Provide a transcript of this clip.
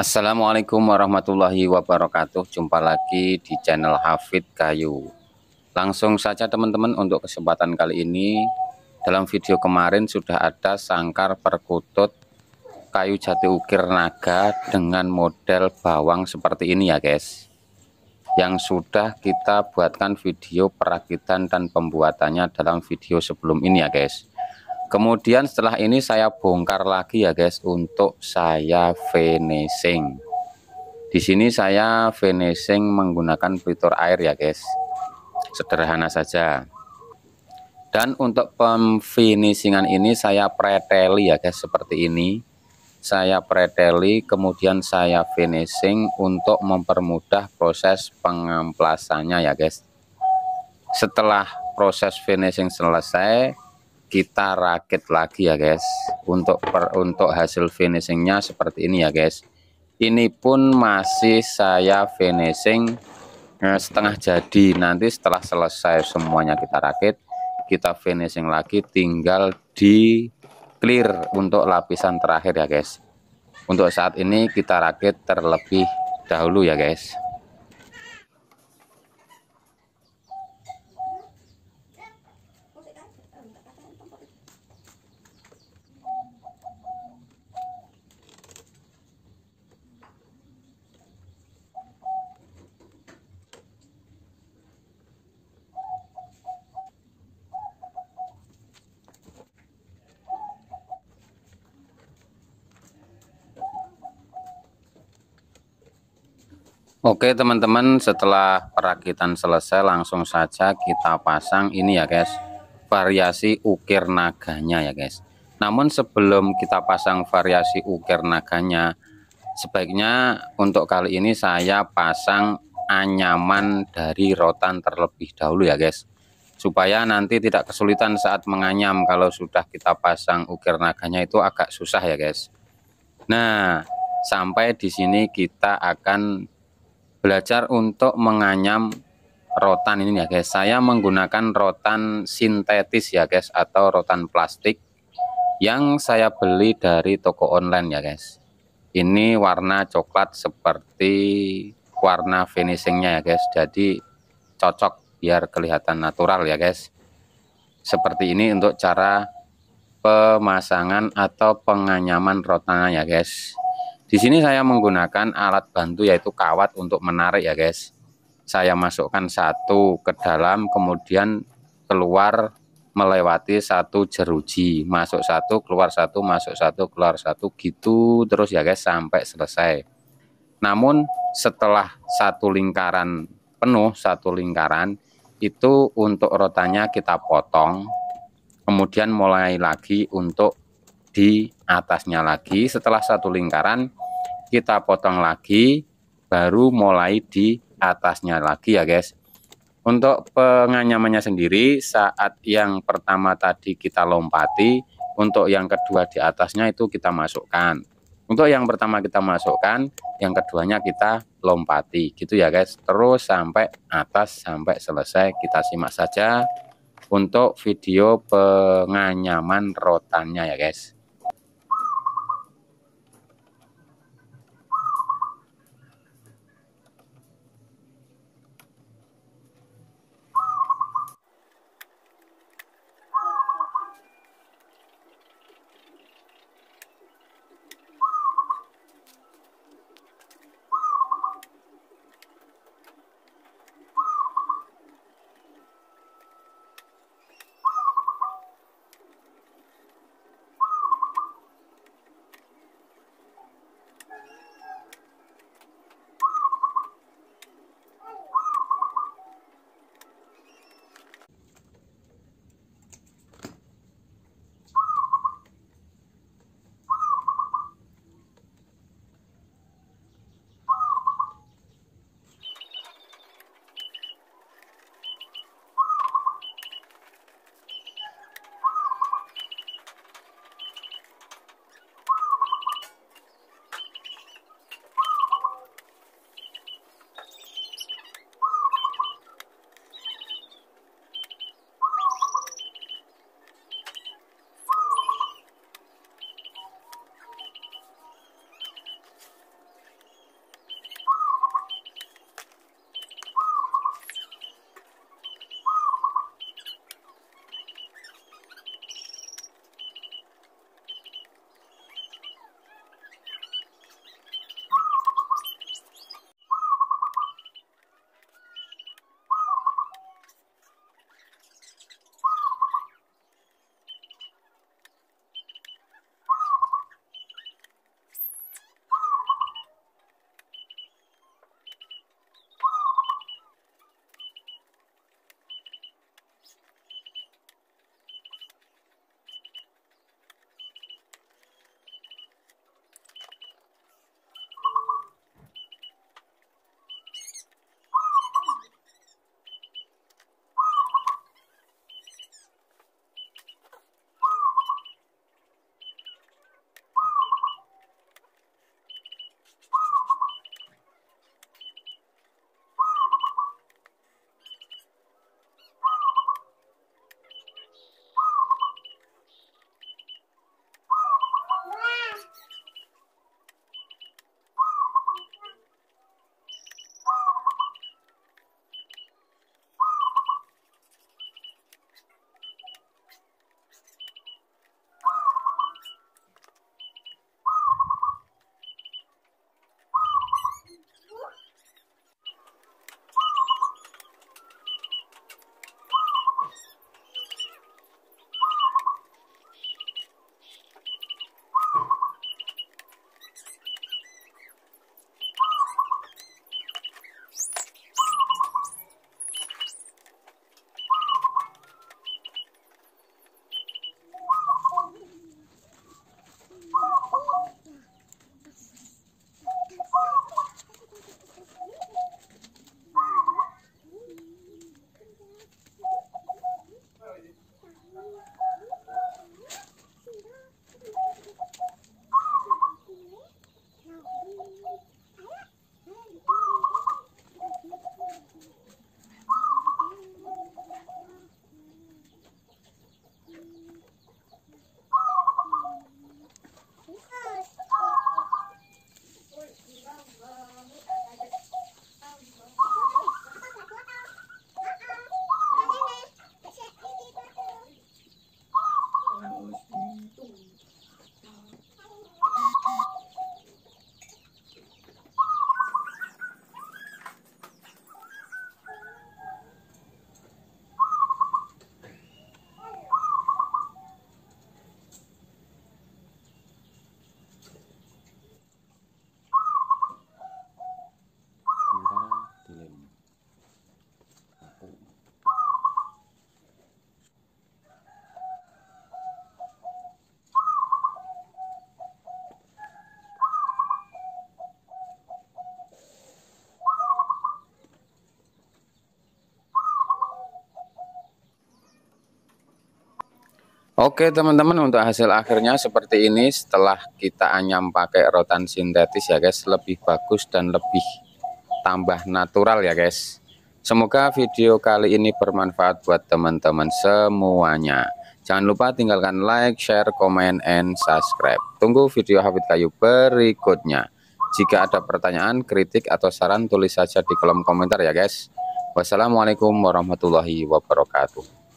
Assalamualaikum warahmatullahi wabarakatuh Jumpa lagi di channel Hafid Kayu Langsung saja teman-teman untuk kesempatan kali ini Dalam video kemarin sudah ada sangkar perkutut kayu jati ukir naga dengan model bawang seperti ini ya guys Yang sudah kita buatkan video perakitan dan pembuatannya dalam video sebelum ini ya guys kemudian setelah ini saya bongkar lagi ya guys untuk saya finishing di sini saya finishing menggunakan fitur air ya guys sederhana saja dan untuk pemfinishingan ini saya preteli ya guys seperti ini saya preteli kemudian saya finishing untuk mempermudah proses pengamplasannya ya guys setelah proses finishing selesai kita rakit lagi ya guys untuk per, untuk hasil finishingnya seperti ini ya guys ini pun masih saya finishing eh, setengah jadi nanti setelah selesai semuanya kita rakit kita finishing lagi tinggal di clear untuk lapisan terakhir ya guys untuk saat ini kita rakit terlebih dahulu ya guys Oke teman-teman setelah perakitan selesai langsung saja kita pasang ini ya guys variasi ukir naganya ya guys namun sebelum kita pasang variasi ukir naganya sebaiknya untuk kali ini saya pasang anyaman dari rotan terlebih dahulu ya guys supaya nanti tidak kesulitan saat menganyam kalau sudah kita pasang ukir naganya itu agak susah ya guys nah sampai di sini kita akan belajar untuk menganyam rotan ini ya guys saya menggunakan rotan sintetis ya guys atau rotan plastik yang saya beli dari toko online ya guys ini warna coklat seperti warna finishingnya ya guys jadi cocok biar kelihatan natural ya guys seperti ini untuk cara pemasangan atau penganyaman rotannya ya guys di sini saya menggunakan alat bantu yaitu kawat untuk menarik ya guys. Saya masukkan satu ke dalam kemudian keluar melewati satu jeruji. Masuk satu, keluar satu, masuk satu, keluar satu gitu terus ya guys sampai selesai. Namun setelah satu lingkaran penuh, satu lingkaran itu untuk rotanya kita potong. Kemudian mulai lagi untuk di atasnya lagi setelah satu lingkaran kita potong lagi baru mulai di atasnya lagi ya guys untuk penganyamannya sendiri saat yang pertama tadi kita lompati untuk yang kedua di atasnya itu kita masukkan untuk yang pertama kita masukkan yang keduanya kita lompati gitu ya guys terus sampai atas sampai selesai kita simak saja untuk video penganyaman rotannya ya guys Oke teman-teman untuk hasil akhirnya seperti ini setelah kita anyam pakai rotan sintetis ya guys lebih bagus dan lebih tambah natural ya guys Semoga video kali ini bermanfaat buat teman-teman semuanya Jangan lupa tinggalkan like, share, komen, and subscribe Tunggu video Habit Kayu berikutnya Jika ada pertanyaan, kritik, atau saran tulis saja di kolom komentar ya guys Wassalamualaikum warahmatullahi wabarakatuh